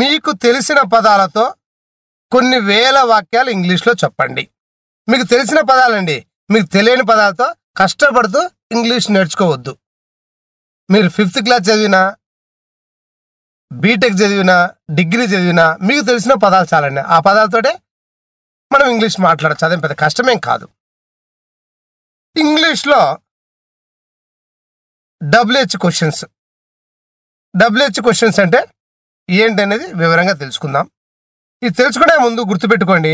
మీకు తెలిసిన పదాలతో కొన్ని వేల వాక్యాలు ఇంగ్లీష్లో చెప్పండి మీకు తెలిసిన పదాలండి మీకు తెలియని పదాలతో కష్టపడుతూ ఇంగ్లీష్ నేర్చుకోవద్దు మీరు ఫిఫ్త్ క్లాస్ చదివినా బీటెక్ చదివినా డిగ్రీ చదివినా మీకు తెలిసిన పదాలు చాలండి ఆ పదాలతోటే మనం ఇంగ్లీష్ మాట్లాడచ్చు అదేం పెద్ద కష్టమేం కాదు ఇంగ్లీష్లో డబ్ల్యూహెచ్ క్వశ్చన్స్ డబ్ల్యూహెచ్ క్వశ్చన్స్ అంటే ఏంటి అనేది వివరంగా తెలుసుకుందాం ఇది తెలుసుకునే ముందు గుర్తుపెట్టుకోండి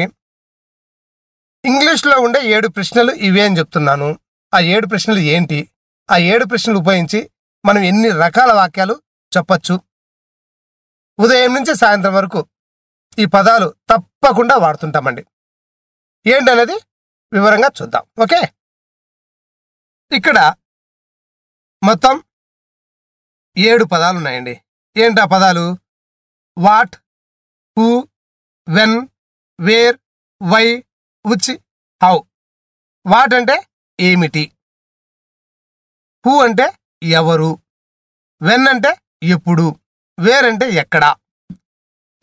ఇంగ్లీష్లో ఉండే ఏడు ప్రశ్నలు ఇవే అని చెప్తున్నాను ఆ ఏడు ప్రశ్నలు ఏంటి ఆ ఏడు ప్రశ్నలు ఉపయోగించి మనం ఎన్ని రకాల వాక్యాలు చెప్పచ్చు ఉదయం నుంచి సాయంత్రం వరకు ఈ పదాలు తప్పకుండా వాడుతుంటామండి ఏంటనేది వివరంగా చూద్దాం ఓకే ఇక్కడ మొత్తం ఏడు పదాలు ఉన్నాయండి ఏంటి ఆ పదాలు what who when where why which how what అంటే ఏమిటి హూ అంటే ఎవరు వెన్ అంటే ఎప్పుడు వేర్ అంటే ఎక్కడ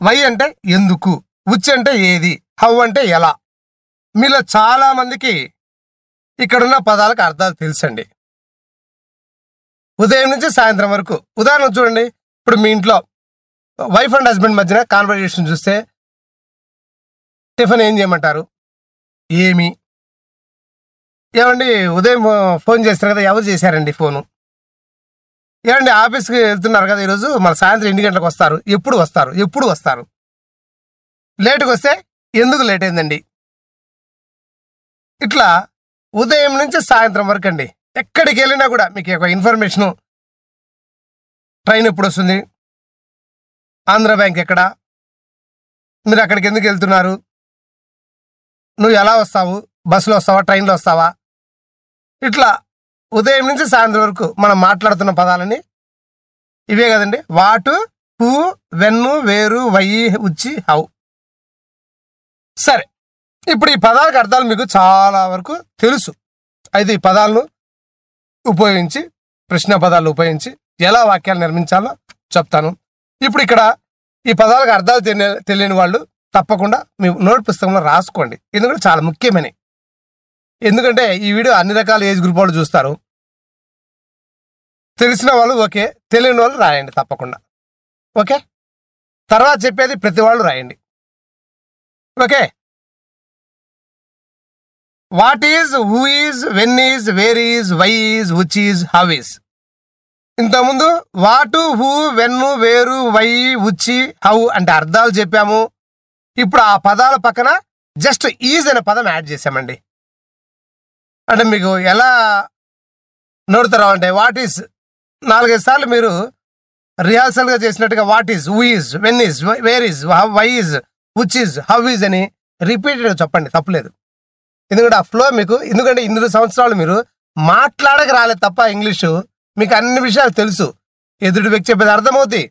వై అంటే ఎందుకు ఉచ్ అంటే ఏది హౌ అంటే ఎలా మీలో చాలామందికి ఇక్కడున్న పదాలకు అర్థాలు తెలుసండి ఉదయం నుంచి సాయంత్రం వరకు ఉదాహరణ చూడండి ఇప్పుడు మీ ఇంట్లో వైఫ్ అండ్ హస్బెండ్ మధ్యన కాన్వర్జేషన్ చూస్తే టిఫిన్ ఏం చేయమంటారు ఏమి ఏమండి ఉదయం ఫోన్ చేస్తారు కదా ఎవరు చేశారండి ఫోను ఏమండి ఆఫీస్కి వెళ్తున్నారు కదా ఈరోజు మన సాయంత్రం ఎన్ని గంటలకు వస్తారు ఎప్పుడు వస్తారు ఎప్పుడు వస్తారు లేటుకు వస్తే ఎందుకు లేట్ అయిందండి ఇట్లా ఉదయం నుంచి సాయంత్రం వరకు అండి ఎక్కడికి వెళ్ళినా కూడా మీకు ఒక ఇన్ఫర్మేషను ట్రైన్ ఎప్పుడు వస్తుంది ఆంధ్ర బ్యాంక్ ఎక్కడ మీరు అక్కడికి ఎందుకు వెళ్తున్నారు నువ్వు ఎలా వస్తావు బస్సులో వస్తావా ట్రైన్లో వస్తావా ఇట్లా ఉదయం నుంచి సాయంత్రం వరకు మనం మాట్లాడుతున్న పదాలని ఇవే కదండి వాటు పూ వెన్ను వేరు వయ్యి ఉచ్చి హౌ సరే ఇప్పుడు ఈ పదాలకు అర్థాలు మీకు చాలా వరకు తెలుసు అయితే ఈ పదాలను ఉపయోగించి ప్రశ్న పదాలు ఉపయోగించి ఎలా వాక్యాలు నిర్మించాలో చెప్తాను ఇప్పుడు ఇక్కడ ఈ పదాలకు అర్థాలు తెలియని వాళ్ళు తప్పకుండా మీ నోట్ పుస్తకంలో రాసుకోండి ఎందుకంటే చాలా ముఖ్యమైనవి ఎందుకంటే ఈ వీడియో అన్ని రకాల ఏజ్ గ్రూప్ వాళ్ళు చూస్తారు తెలిసిన వాళ్ళు ఓకే తెలియని వాళ్ళు రాయండి తప్పకుండా ఓకే తర్వాత చెప్పేది ప్రతి వాళ్ళు రాయండి okay what is who is when is where is why is which is how is ఇంతకుముందు what who when where why ఉచ్చి how అంటే అర్థాలు చెప్పాము ఇప్పుడు ఆ పదాల పక్కన జస్ట్ ఈజ్ అనే పదం యాడ్ చేసామండి అంటే మీకు ఎలా నోడుతారా అంటే వాట్ ఈజ్ నాలుగైదు సార్లు మీరు రిహార్సల్గా చేసినట్టుగా what is who is when is where is why is which is how is అని రిపీటెడ్ చెప్పండి తప్పలేదు ఎందుకంటే ఆ ఫ్లో మీకు ఎందుకంటే ఇన్ని సంవత్సరాలు మీరు మాట్లాడక రాలేదు తప్ప ఇంగ్లీషు మీకు అన్ని విషయాలు తెలుసు ఎదుటి వ్యక్తి చెప్పేది అర్థమవుతాయి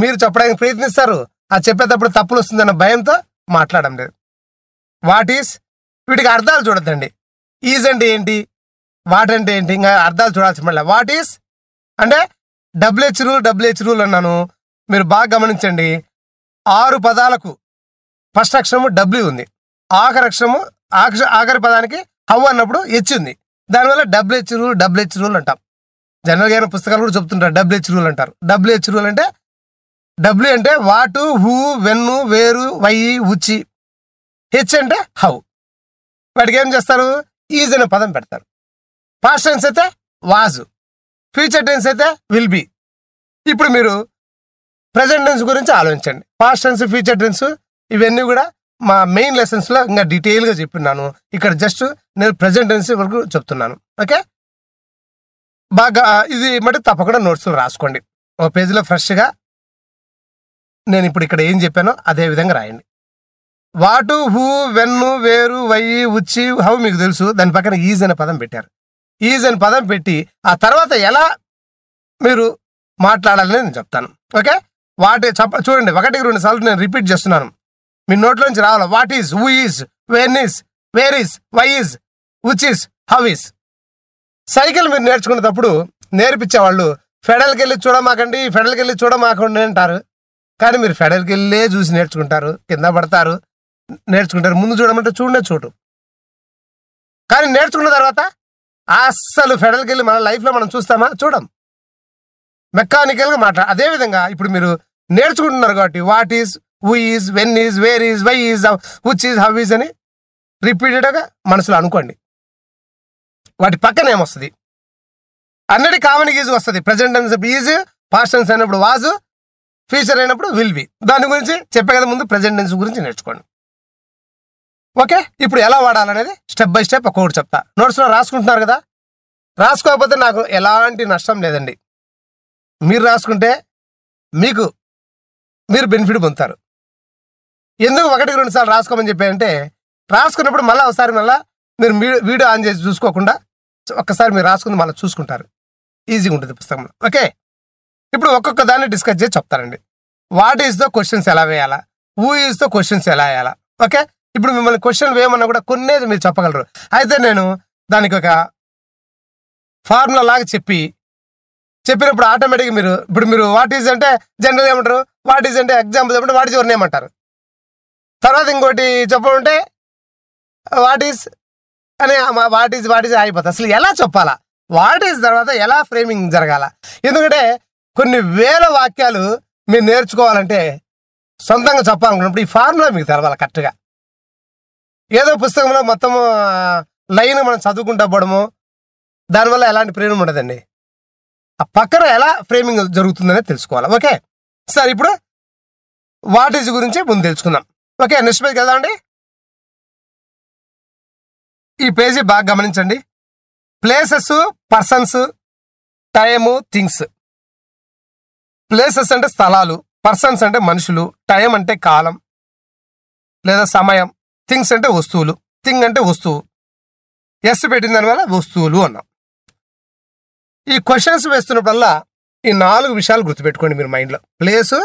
మీరు చెప్పడానికి ప్రయత్నిస్తారు ఆ చెప్పేటప్పుడు తప్పులు వస్తుందన్న భయంతో మాట్లాడడం లేదు వాట్ ఈస్ వీటికి అర్థాలు చూడద్దండి ఈజ్ అంటే ఏంటి వాట్ అంటే ఏంటి ఇంకా అర్థాలు చూడాల్సిన మళ్ళీ వాట్ ఈస్ అంటే డబ్ల్యూహెచ్ రూల్ డబ్ల్యూహెచ్ రూల్ అన్నాను మీరు బాగా గమనించండి ఆరు పదాలకు ఫస్ట్ అక్షరము డబ్ల్యూ ఉంది ఆఖరి అక్షరము ఆఖరి పదానికి హౌ అన్నప్పుడు హెచ్ ఉంది దానివల్ల డబ్ల్యూహెచ్ రూల్ డబ్ల్యూహెచ్ రూల్ అంటాం జనరల్ అయిన పుస్తకాలు కూడా చెప్తుంటారు డబ్ల్యూహెచ్ రూల్ అంటారు డబ్ల్యూహెచ్ రూల్ అంటే డబ్ల్యూ అంటే what who when where why which H అంటే హౌ వాటికి ఏం చేస్తారు ఈజ్ అనే పదం పెడతారు పాస్ట్ టెన్స్ అయితే వాజు ఫ్యూచర్ టెన్స్ అయితే విల్ బి ఇప్పుడు మీరు ప్రజెంట్ టెన్స్ గురించి ఆలోచించండి పాస్ట్ టెన్స్ ఫ్యూచర్ టెన్స్ ఇవన్నీ కూడా మా మెయిన్ లెసన్స్లో ఇంకా డీటెయిల్గా చెప్పినాను ఇక్కడ జస్ట్ నేను ప్రజెంట్ టెన్స్ వరకు చెప్తున్నాను ఓకే బాగా ఇది మటు తప్పకుండా నోట్స్లు రాసుకోండి ఓ పేజీలో ఫ్రెష్గా నేను ఇప్పుడు ఇక్కడ ఏం చెప్పానో అదే విధంగా రాయండి వాటు who when where why ఉచ్చి how మీకు తెలుసు దాని పక్కన ఈజ్ అనే పదం పెట్టారు ఈజ్ అనే పదం పెట్టి ఆ తర్వాత ఎలా మీరు మాట్లాడాలని నేను చెప్తాను ఓకే వాటి చెప్ప చూడండి ఒకటి రెండు సార్లు నేను రిపీట్ చేస్తున్నాను మీ నోట్లో నుంచి రావాలి what is who is when is where is why is which is how is cycle మీరు నేర్చుకునేటప్పుడు నేర్పించేవాళ్ళు ఫెడల్కి వెళ్ళి చూడమాకండి ఫెడల్కి వెళ్ళి చూడమాకండి అంటారు కానీ మీరు ఫెడల్కి వెళ్ళే చూసి నేర్చుకుంటారు కింద పడతారు నేర్చుకుంటారు ముందు చూడమంటే చూడనే చూడు కానీ నేర్చుకున్న తర్వాత అస్సలు ఫెడల్కి వెళ్ళి మన లైఫ్లో మనం చూస్తామా చూడం మెకానికల్గా మాట్లా అదేవిధంగా ఇప్పుడు మీరు నేర్చుకుంటున్నారు కాబట్టి what is who is when is where is why is which is how is అని రిపీటెడ్గా మనసులో అనుకోండి వాటి పక్కన ఏమొస్తుంది అన్నటి కామన్ ఈజ్ వస్తుంది ప్రజెంట్ అన్స్ ఈజ్ పాస్ట్ అన్స్ అయినప్పుడు వాజ్ ఫ్యూచర్ అయినప్పుడు విల్ బి దాని గురించి చెప్పే కదా ముందు ప్రజెంట్ అన్స్ గురించి నేర్చుకోండి ఓకే ఇప్పుడు ఎలా వాడాలనేది స్టెప్ బై స్టెప్ ఒక్కొక్కటి చెప్తా నోట్స్లో రాసుకుంటున్నారు కదా రాసుకోకపోతే నాకు ఎలాంటి నష్టం లేదండి మీరు రాసుకుంటే మీకు మీరు బెనిఫిట్ పొందుతారు ఎందుకు ఒకటికి రెండు సార్లు రాసుకోమని చెప్పారంటే రాసుకున్నప్పుడు మళ్ళీ ఒకసారి మళ్ళీ మీరు వీడియో ఆన్ చేసి చూసుకోకుండా ఒక్కసారి మీరు రాసుకుని మళ్ళీ చూసుకుంటారు ఈజీగా ఉంటుంది పుస్తకంలో ఓకే ఇప్పుడు ఒక్కొక్క దాన్ని డిస్కస్ చేసి చెప్తారండి వాట్ ఈస్తో క్వశ్చన్స్ ఎలా వేయాలా హూ ఈస్తో క్వశ్చన్స్ ఎలా వేయాలా ఓకే ఇప్పుడు మిమ్మల్ని క్వశ్చన్ వేయమన్నా కూడా కొన్ని మీరు చెప్పగలరు అయితే నేను దానికి ఒక ఫార్ములా లాగా చెప్పి చెప్పినప్పుడు ఆటోమేటిక్గా మీరు ఇప్పుడు మీరు వాట్ ఈజ్ అంటే జనరల్ ఏమంటారు వాట్ ఈజ్ అంటే ఎగ్జాంపుల్ ఏమంటారు వాట్ ఈజ్ ఎవరిని ఏమంటారు తర్వాత ఇంకోటి చెప్పమంటే వాట్ ఈజ్ అని వాట్ ఈజ్ వాట్ ఈజ్ అయిపోతుంది అసలు ఎలా చెప్పాలా వాట్ ఈజ్ తర్వాత ఎలా ఫ్రేమింగ్ జరగాల ఎందుకంటే కొన్ని వేల వాక్యాలు మీరు నేర్చుకోవాలంటే సొంతంగా చెప్పాలనుకున్నప్పుడు ఈ ఫార్ములా మీకు తెలవాలి కరెక్ట్గా ఏదో పుస్తకంలో మొత్తము లైన్ మనం చదువుకుంటా పోవడము దానివల్ల ఎలాంటి ప్రేమ ఉండదండి ఆ పక్కన ఎలా ఫ్రేమింగ్ జరుగుతుందనే తెలుసుకోవాలి ఓకే సార్ ఇప్పుడు వాటిజ్ గురించి ముందు తెలుసుకుందాం ఓకే నెక్స్ట్ కదా అండి ఈ పేజీ బాగా గమనించండి places persons time things places అంటే స్థలాలు పర్సన్స్ అంటే మనుషులు టైం అంటే కాలం లేదా సమయం థింగ్స్ అంటే వస్తువులు థింగ్ అంటే వస్తువు ఎస్ పెట్టిన దానివల్ల వస్తువులు అన్నాం ఈ క్వశ్చన్స్ వేస్తున్నప్పుడల్లా ఈ నాలుగు విషయాలు గుర్తుపెట్టుకోండి మీరు మైండ్లో place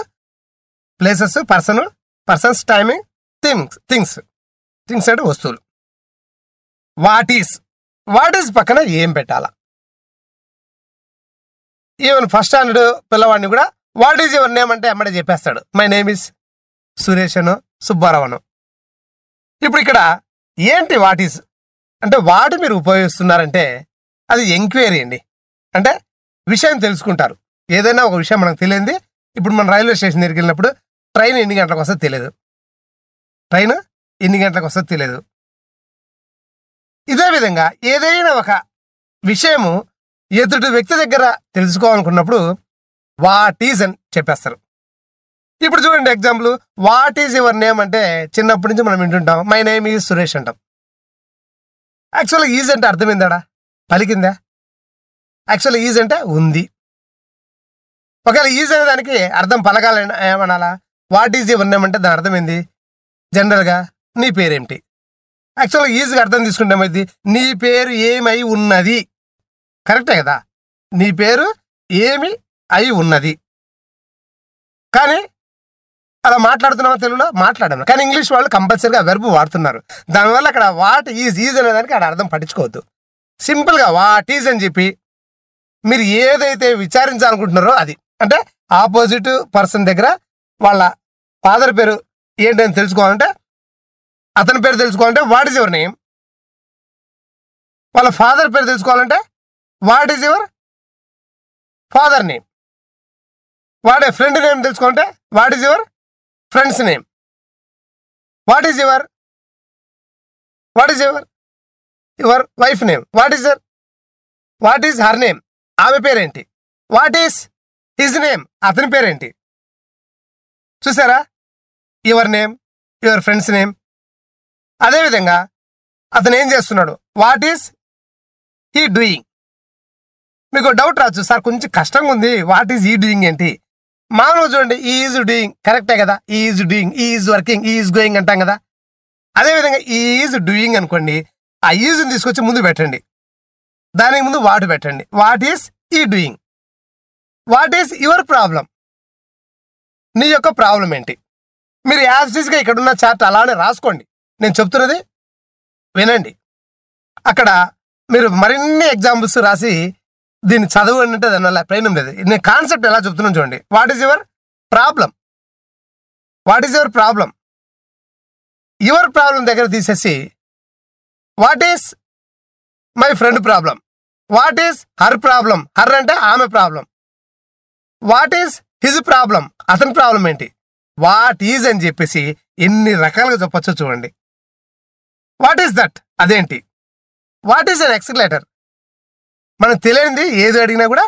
places person persons timing things things things అంటే వస్తువులు వాట్ ఈస్ వాట్ ఈస్ పక్కన ఏం పెట్టాలా ఈవెన్ ఫస్ట్ స్టాండర్డ్ పిల్లవాడిని కూడా వాట్ ఈజ్ యువర్ నేమ్ అంటే అమ్మడే చెప్పేస్తాడు మై నేమ్ ఇస్ సురేషను సుబ్బారావును ఇప్పుడు ఇక్కడ ఏంటి వాట్ ఈజ్ అంటే వాటి మీరు ఉపయోగిస్తున్నారంటే అది ఎంక్వైరీ అండి అంటే విషయం తెలుసుకుంటారు ఏదైనా ఒక విషయం మనకు తెలియంది ఇప్పుడు మనం రైల్వే స్టేషన్ దగ్గరికి వెళ్ళినప్పుడు ట్రైన్ ఎన్ని గంటలకు వస్తే తెలియదు ట్రైన్ ఎన్ని గంటలకు వస్తే తెలియదు ఇదే విధంగా ఏదైనా ఒక విషయము ఎదుటి వ్యక్తి దగ్గర తెలుసుకోవాలనుకున్నప్పుడు వాట్ ఈజ్ అని చెప్పేస్తారు ఇప్పుడు చూడండి example what is your name అంటే చిన్నప్పటి నుంచి మనం వింటుంటాం మై నేమ్ ఈజ్ సురేష్ అంటాం యాక్చువల్గా ఈజ్ అంటే అర్థమైందాడా పలికిందా యాక్చువల్గా ఈజ్ అంటే ఉంది ఒకవేళ ఈజ్ అనే దానికి అర్థం పలకాలని ఏమనాలా వాట్ ఈజ్ యువర్ నేమ్ అంటే దాని అర్థమైంది జనరల్గా నీ పేరేమిటి యాక్చువల్గా ఈజీగా అర్థం తీసుకుంటామైంది నీ పేరు ఏమై ఉన్నది కరెక్టే కదా నీ పేరు ఏమి అయి ఉన్నది కానీ అలా మాట్లాడుతున్నామా తెలుగులో మాట్లాడాను కానీ ఇంగ్లీష్ వాళ్ళు కంపల్సరీగా వెర్బ్ వాడుతున్నారు దానివల్ల అక్కడ వాట్ ఈజ్ ఈజ్ అనే దానికి అక్కడ అర్థం పట్టించుకోవద్దు సింపుల్గా వాట్ ఈజ్ అని చెప్పి మీరు ఏదైతే విచారించాలనుకుంటున్నారో అది అంటే ఆపోజిట్ పర్సన్ దగ్గర వాళ్ళ ఫాదర్ పేరు ఏంటని తెలుసుకోవాలంటే అతని పేరు తెలుసుకోవాలంటే వాట్ ఈజ్ యువర్ నేమ్ వాళ్ళ ఫాదర్ పేరు తెలుసుకోవాలంటే what is your father name వాడే ఫ్రెండ్ నేమ్ తెలుసుకోవాలంటే what is your friends name what is your what is your your wife name what is your what is her name ఆమె పేరేంటి what is his name అతని పేరేంటి చూసారా your name your friends name అదేవిధంగా అతను ఏం చేస్తున్నాడు వాట్ ఈస్ ఈ డూయింగ్ మీకు డౌట్ రావచ్చు సార్ కొంచెం కష్టంగా ఉంది వాట్ ఈజ్ ఈ డూయింగ్ ఏంటి మామూలుగా చూడండి ఈజ్ డూయింగ్ కరెక్టే కదా is doing is working is going అంటాం కదా అదేవిధంగా ఈజ్ డూయింగ్ అనుకోండి ఆ ఈజ్ని తీసుకొచ్చి ముందు పెట్టండి దానికి ముందు వాట్ పెట్టండి what is he doing what is your problem నీ యొక్క ప్రాబ్లం ఏంటి మీరు ఇక్కడ ఇక్కడున్న చార్ట్ అలానే రాసుకోండి నేను చెప్తున్నది వినండి అక్కడ మీరు మరిన్ని ఎగ్జాంపుల్స్ రాసి దీన్ని చదువు అంటే దాని వల్ల ప్రయోజనం లేదు నేను కాన్సెప్ట్ ఎలా చెప్తున్నాను చూడండి what is your problem what is your problem your problem దగ్గర తీసేసి what is my friend problem what is her problem her అంటే ఆమె problem what is his problem అతని ప్రాబ్లం ఏంటి వాట్ ఈజ్ అని చెప్పేసి ఎన్ని రకాలుగా చెప్పచ్చు చూడండి వాట్ ఈస్ దట్ అదేంటి వాట్ ఈస్ అన్ ఎక్సిలేటర్ మనకు తెలియనిది ఏది అడిగినా కూడా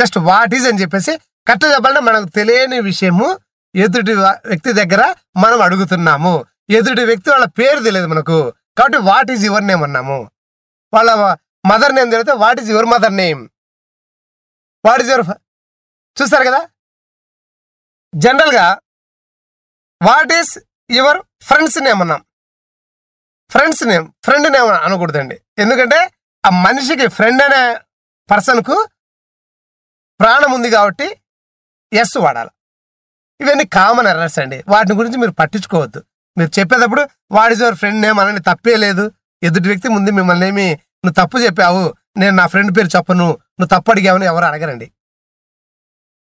జస్ట్ వాట్ ఈజ్ అని చెప్పేసి కరెక్ట్ చెప్పాలంటే మనకు తెలియని విషయము ఎదుటి వ్యక్తి దగ్గర మనం అడుగుతున్నాము ఎదుటి వ్యక్తి వాళ్ళ పేరు తెలియదు మనకు కాబట్టి వాట్ ఈజ్ యువర్ నేమ్ అన్నాము వాళ్ళ మదర్ నేమ్ తెలిస్తే what is your mother name what is your చూస్తారు కదా జనరల్గా what is your friends name అన్నాం ఫ్రెండ్స్ నేమ్ ఫ్రెండ్ నేమ్ అనకూడదండి ఎందుకంటే ఆ మనిషికి ఫ్రెండ్ అనే పర్సన్కు ప్రాణం ఉంది కాబట్టి ఎస్ వాడాలి ఇవన్నీ కామన్ ఎర్రర్స్ అండి వాటిని గురించి మీరు పట్టించుకోవద్దు మీరు చెప్పేటప్పుడు వాడి ఇస్ యువర్ ఫ్రెండ్ నేమ్ అనని తప్పే లేదు ఎదుటి వ్యక్తి ముందు మిమ్మల్ని ఏమి నువ్వు తప్పు చెప్పావు నేను నా ఫ్రెండ్ పేరు చెప్పను నువ్వు తప్పు అడిగావని ఎవరు అడగరండి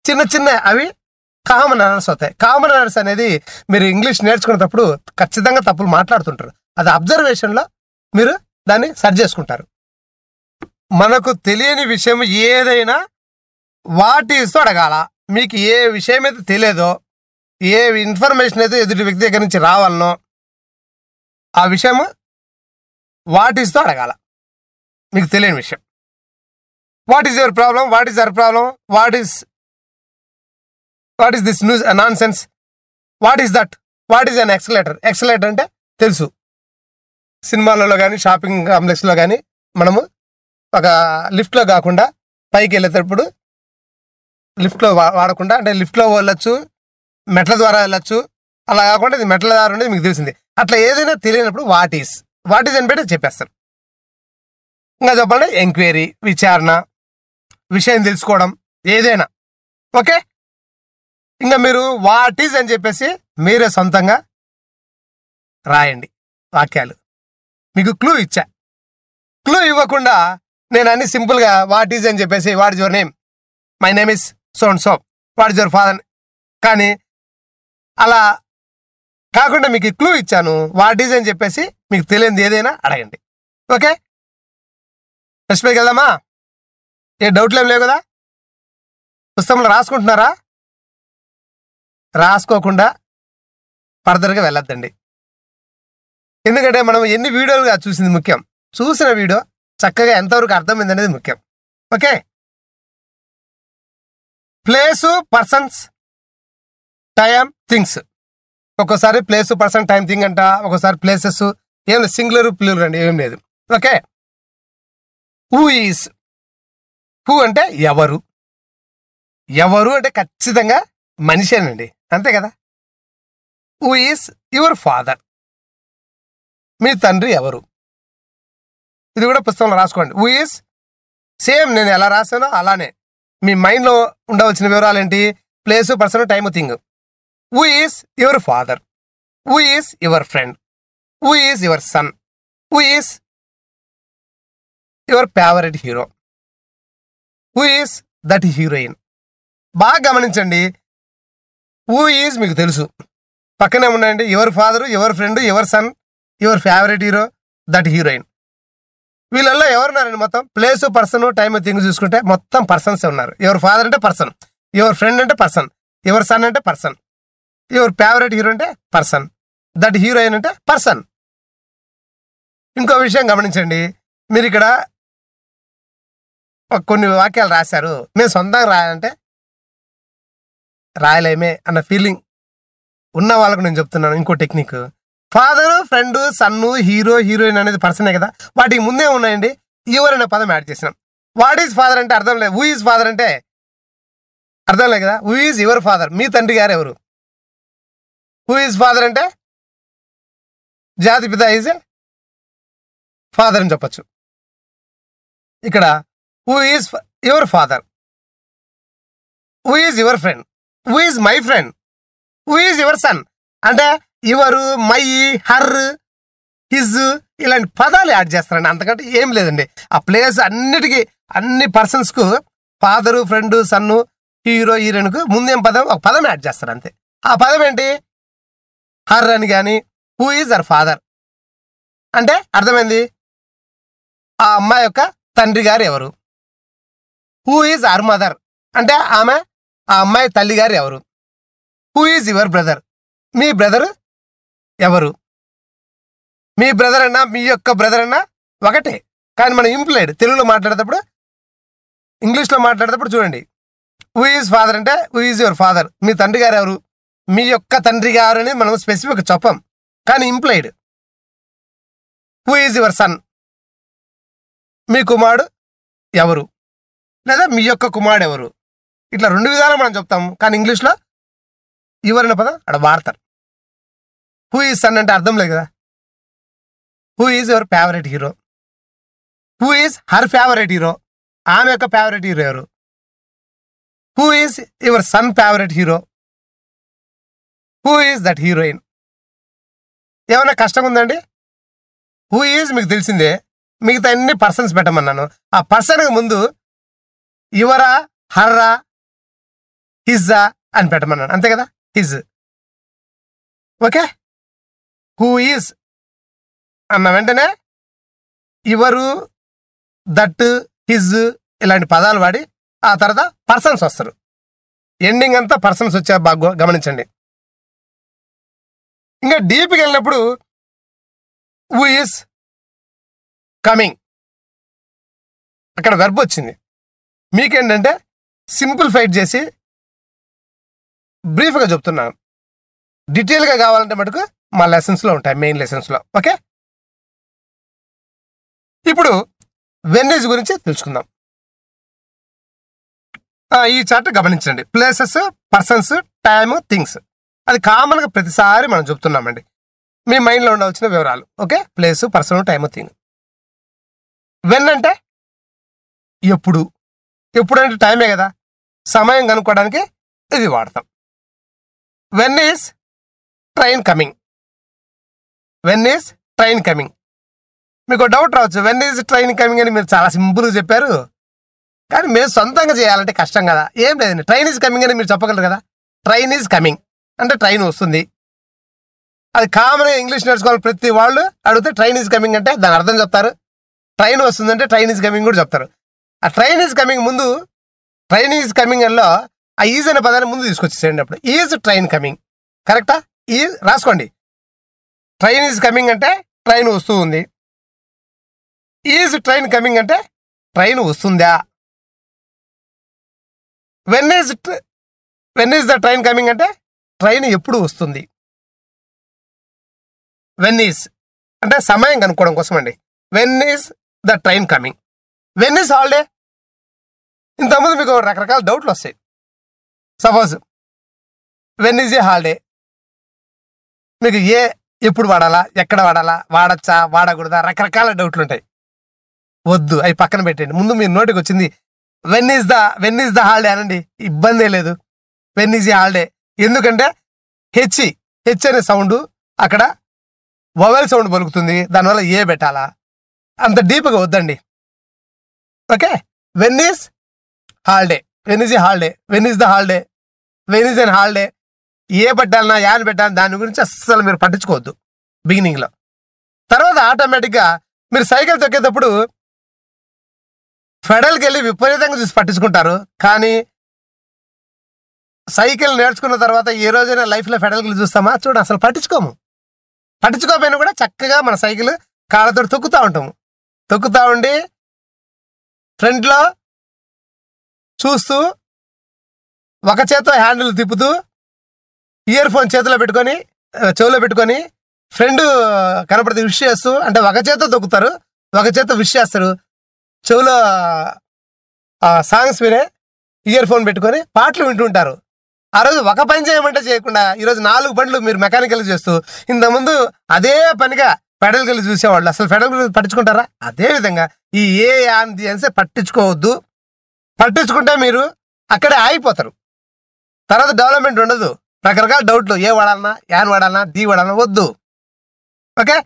చిన్న చిన్న అవి కామన్ ఎర్రర్స్ అవుతాయి కామన్ ఎర్రర్స్ అనేది మీరు ఇంగ్లీష్ నేర్చుకునేటప్పుడు ఖచ్చితంగా తప్పులు మాట్లాడుతుంటారు అది అబ్జర్వేషన్లో మీరు దాన్ని సరి చేసుకుంటారు మనకు తెలియని విషయం ఏదైనా వాట్ ఈస్తో అడగాల మీకు ఏ విషయం అయితే తెలియదో ఏ ఇన్ఫర్మేషన్ అయితే ఎదుటి వ్యక్తి దగ్గర నుంచి రావాలనో ఆ విషయం వాట్ ఈస్తో అడగాల మీకు తెలియని విషయం what is your problem what is our problem what is what is this news nonsense what is that what is an escalator escalator అంటే తెలుసు సినిమాలలో కానీ షాపింగ్ కాంప్లెక్స్లో కానీ మనము ఒక లిఫ్ట్లో కాకుండా పైకి వెళ్ళేటప్పుడు లిఫ్ట్లో వాడకుండా అంటే లిఫ్ట్లో వెళ్ళొచ్చు మెట్ల ద్వారా వెళ్ళొచ్చు అలా కాకుండా ఇది మెట్ల ద్వారా ఉండేది మీకు తెలిసింది అట్లా ఏదైనా తెలియనప్పుడు వాట్ ఈస్ వాట్ ఈస్ అని పెట్టి చెప్పేస్తారు ఇంకా చెప్పాలంటే ఎంక్వైరీ విచారణ విషయం తెలుసుకోవడం ఏదైనా ఓకే ఇంకా మీరు వాట్ ఈజ్ అని చెప్పేసి మీరే సొంతంగా రాయండి వాక్యాలు మీకు క్లూ ఇచ్చా క్లూ ఇవ్వకుండా నేను అన్ని సింపుల్గా వాట్ ఈజ్ అని చెప్పేసి what is your name my name is సోన్ so what is your father కానీ అలా కాకుండా మీకు క్లూ ఇచ్చాను వాట్ ఈజ్ అని చెప్పేసి మీకు తెలియంది ఏదైనా అడగండి ఓకే నెక్స్ట్ పేకి వెళ్దామా ఏ డౌట్లు ఏం లేవు కదా పుస్తకంలో రాసుకుంటున్నారా రాసుకోకుండా ఫర్దర్గా వెళ్ళొద్దండి ఎందుకంటే మనం ఎన్ని వీడియోలుగా చూసింది ముఖ్యం చూసిన వీడియో చక్కగా ఎంతవరకు అర్థమైంది అనేది ముఖ్యం okay place persons time things ఒక్కోసారి ప్లేసు పర్సన్ టైం థింగ్ అంట ఒకసారి ప్లేసెస్ ఏం లేదు సింగులర్ ప్లూర్ అండి ఏం లేదు ఓకే హూ ఈస్ హూ అంటే ఎవరు ఎవరు అంటే ఖచ్చితంగా మనిషి అండి అంతే కదా హూ ఈస్ యువర్ ఫాదర్ మీ తండ్రి ఎవరు ఇది కూడా పుస్తకంలో రాసుకోండి హూ ఈస్ సేమ్ నేను ఎలా రాశానో అలానే మీ మైండ్లో ఉండవలసిన వివరాలు ఏంటి place person time thing who is your father who is your friend who is your son who is your favourite hero who is that heroine బాగా గమనించండి హూ ఈజ్ మీకు తెలుసు పక్కనే ఉండండి ఎవరి ఫాదరు ఎవరి ఫ్రెండ్ ఎవరు son your favourite hero that heroine వీళ్ళల్లో ఎవరున్నారండి మొత్తం ప్లేస్ పర్సన్ టైమ్ థింగ్ చూసుకుంటే మొత్తం పర్సన్స్ ఉన్నారు ఎవరు ఫాదర్ అంటే పర్సన్ ఎవరు ఫ్రెండ్ అంటే పర్సన్ ఎవరు సన్ అంటే పర్సన్ ఎవరు ఫేవరెట్ హీరో అంటే పర్సన్ దట్ హీరోయిన్ అంటే పర్సన్ ఇంకో విషయం గమనించండి మీరు ఇక్కడ కొన్ని వాక్యాలు రాశారు మేము సొంతంగా రాయాలంటే రాయలేమే అన్న ఫీలింగ్ ఉన్న వాళ్ళకు నేను చెప్తున్నాను ఇంకో technique father friend son hero heroine అనేది పర్సనే కదా వాటికి ముందే ఉన్నాయండి యువర్ అనే పదం యాడ్ చేసినాం వాట్ ఈజ్ ఫాదర్ అంటే అర్థం లేదు హూ ఈజ్ ఫాదర్ అంటే అర్థం లేదు కదా హూ ఈజ్ యువర్ ఫాదర్ మీ తండ్రి గారు ఎవరు హూ ఈజ్ ఫాదర్ అంటే జాతి పిత ఈజ్ ఫాదర్ అని చెప్పచ్చు ఇక్కడ who is your father who is your friend who is my friend who is your son అంటే ఇవరు మై హర్ హిజ్ ఇలాంటి పదాలు యాడ్ చేస్తారండి అంతకంటే ఏం లేదండి ఆ ప్లేస్ అన్నిటికీ అన్ని పర్సన్స్కు ఫాదరు ఫ్రెండ్ సన్ను హీరో హీరోయిన్కు ముందేం పదం ఒక పదం యాడ్ చేస్తారు అంతే ఆ పదం ఏంటి హర్ అని కానీ హూ ఈజ్ అర్ ఫాదర్ అంటే అర్థమైంది ఆ అమ్మాయి యొక్క తండ్రి గారు ఎవరు హూ ఈజ్ అర్ మదర్ అంటే ఆమె ఆ అమ్మాయి తల్లి గారు ఎవరు హూ ఈజ్ యువర్ బ్రదర్ మీ బ్రదర్ ఎవరు మీ బ్రదర్ అన్నా మీ యొక్క బ్రదర్ అన్నా ఒకటే కానీ మనం ఇంప్లైడ్ తెలుగులో మాట్లాడేటప్పుడు ఇంగ్లీష్లో మాట్లాడేటప్పుడు చూడండి హూ ఈజ్ ఫాదర్ అంటే హూ ఈజ్ యువర్ ఫాదర్ మీ తండ్రి గారు ఎవరు మీ యొక్క తండ్రి గారు అని మనం స్పెసిఫిక్ చెప్పం కానీ implied who is your son మీ కుమారుడు ఎవరు లేదా మీ యొక్క కుమారుడు ఎవరు ఇట్లా రెండు విధాలు మనం చెప్తాము కానీ ఇంగ్లీష్లో యువర్ పదం అక్కడ వార్తర్ హూ ఈజ్ సన్ అంటే అర్థం లేదు కదా who is your favourite hero who is her favourite hero ఆమె యొక్క ఫేవరెట్ హీరో ఎవరు who is your son favourite hero who is that heroine ఏమైనా కష్టం ఉందండి హూ ఈజ్ మీకు తెలిసిందే మిగతా అన్ని పర్సన్స్ పెట్టమన్నాను ఆ పర్సన్కి ముందు యువరా హర్రా హిజ్జా అని పెట్టమన్నాను అంతే కదా హిజ్ ఓకే హూ ఈజ్ అన్న వెంటనే ఇవరు దట్ హిజ్ ఇలాంటి పదాలు వాడి ఆ తర్వాత పర్సన్స్ వస్తారు ఎండింగ్ అంతా పర్సన్స్ వచ్చే బాగా గమనించండి ఇంకా డీప్కి వెళ్ళినప్పుడు హూ ఈజ్ కమింగ్ అక్కడ వెర్బ్ వచ్చింది మీకేంటంటే సింపుల్ ఫైట్ చేసి బ్రీఫ్గా చెప్తున్నాను డీటెయిల్గా కావాలంటే మటుకు మా లెసన్స్లో ఉంటాయి మెయిన్ లెసన్స్లో ఓకే ఇప్పుడు వెన్నెస్ గురించి తెలుసుకుందాం ఈ చార్ట్ గమనించండి ప్లేసెస్ పర్సన్స్ టైమ్ థింగ్స్ అది కామన్గా ప్రతిసారి మనం చెప్తున్నామండి మీ మైండ్లో ఉండవలసిన వివరాలు okay place person time thing when అంటే ఎప్పుడు ఎప్పుడు అంటే టైమే కదా సమయం కనుక్కోవడానికి ఇది వాడతాం when is train coming when is train coming మీకు డౌట్ రావచ్చు వెన్ ఈజ్ ట్రైన్ కమింగ్ అని మీరు చాలా సింపుల్గా చెప్పారు కానీ మేము సొంతంగా చేయాలంటే కష్టం కదా ఏం లేదండి ట్రైన్ ఈజ్ కమింగ్ అని మీరు చెప్పగలరు కదా ట్రైన్ ఈజ్ కమింగ్ అంటే ట్రైన్ వస్తుంది అది కామన్ ఇంగ్లీష్ నేర్చుకోవాలి ప్రతి వాళ్ళు అడిగితే ట్రైన్ ఈజ్ కమింగ్ అంటే దాని అర్థం చెప్తారు ట్రైన్ వస్తుందంటే ట్రైన్ ఈజ్ కమింగ్ కూడా చెప్తారు ఆ ట్రైన్ ఈజ్ కమింగ్ ముందు ట్రైన్ ఈజ్ కమింగ్ లో ఆ ఈజ్ అనే పదాన్ని ముందు తీసుకొచ్చేసేయండి అప్పుడు ఈజ్ ట్రైన్ కమింగ్ కరెక్టా ఈ రాసుకోండి ట్రైన్ ఈజ్ కమింగ్ అంటే ట్రైన్ వస్తూ ఉంది ఈజ్ ట్రైన్ కమింగ్ అంటే ట్రైన్ వస్తుందా when is when is the train coming అంటే ట్రైన్ ఎప్పుడు వస్తుంది వెన్ ఈజ్ అంటే సమయం కనుక్కోవడం కోసం అండి when is the train coming when is holiday ఇంతకుముందు మీకు రకరకాల డౌట్లు వస్తాయి suppose when is a holiday మీకు ఏ ఎప్పుడు వాడాలా ఎక్కడ వాడాలా వాడచ్చా వాడకూడదా రకరకాల డౌట్లు ఉంటాయి వద్దు అవి పక్కన పెట్టండి ముందు మీరు నోటికి వచ్చింది when is the when is the holiday అనండి ఇబ్బందే లేదు వెన్ ఈజ్ ఈ హాలిడే ఎందుకంటే హెచ్ హెచ్ అనే సౌండ్ అక్కడ మొబైల్ సౌండ్ పలుకుతుంది దానివల్ల ఏ పెట్టాలా అంత డీప్గా వద్దండి okay when is holiday when is he holiday when is the holiday when is an holiday a పెట్టాలన్నా యాన్ పెట్టాలన్నా దాని గురించి అస్సలు మీరు పట్టించుకోవద్దు బిగినింగ్లో తర్వాత ఆటోమేటిక్గా మీరు సైకిల్ తొక్కేటప్పుడు ఫెడల్కి వెళ్ళి విపరీతంగా చూసి పట్టించుకుంటారు కానీ సైకిల్ నేర్చుకున్న తర్వాత ఏ రోజైనా లైఫ్లో ఫెడల్కి చూస్తామా చూడు అసలు పట్టించుకోము పట్టించుకోకపోయినా కూడా చక్కగా మన సైకిల్ కాళ్ళతో తొక్కుతూ ఉంటాము తొక్కుతూ ఉండి ఫ్రంట్లో చూస్తూ ఒక చేత హ్యాండిల్ తిప్పుతూ ఇయర్ ఫోన్ చేతిలో పెట్టుకొని చెవులో పెట్టుకొని ఫ్రెండ్ కనపడితే విష్ చేస్తూ అంటే ఒక చేత దొక్కుతారు ఒక చేత విష్ చేస్తారు చెవులో సాంగ్స్ వినే ఇయర్ ఫోన్ పెట్టుకొని పాటలు వింటుంటారు ఆ రోజు ఒక పని చేయమంటే చేయకుండా ఈరోజు నాలుగు పనులు మీరు మెకానికల్ చేస్తూ ఇంతకుముందు అదే పనిగా పెడల్ కలిసి చూసేవాళ్ళు అసలు పెడల్ పట్టించుకుంటారా అదే విధంగా ఈ ఏ ఆంది అనిసే పట్టించుకోవద్దు పట్టించుకుంటే మీరు అక్కడే ఆగిపోతారు తర్వాత డెవలప్మెంట్ ఉండదు రకరకాల డౌట్లు ఏ వాడాలన్నా యాన్ వాడాలన్నా డి వాడాలన్నా వద్దు okay